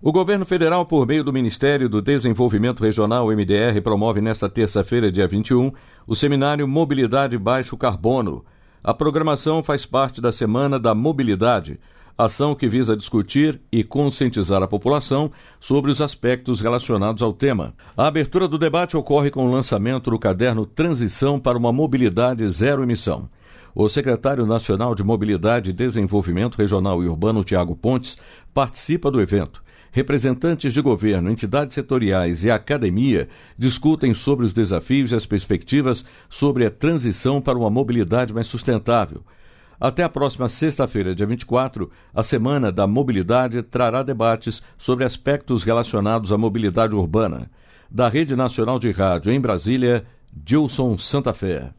O governo federal, por meio do Ministério do Desenvolvimento Regional, MDR, promove nesta terça-feira, dia 21, o seminário Mobilidade Baixo Carbono. A programação faz parte da Semana da Mobilidade, ação que visa discutir e conscientizar a população sobre os aspectos relacionados ao tema. A abertura do debate ocorre com o lançamento do caderno Transição para uma Mobilidade Zero Emissão. O secretário nacional de Mobilidade, Desenvolvimento Regional e Urbano, Tiago Pontes, participa do evento representantes de governo, entidades setoriais e academia discutem sobre os desafios e as perspectivas sobre a transição para uma mobilidade mais sustentável. Até a próxima sexta-feira, dia 24, a Semana da Mobilidade trará debates sobre aspectos relacionados à mobilidade urbana. Da Rede Nacional de Rádio em Brasília, Dilson Santa Fé.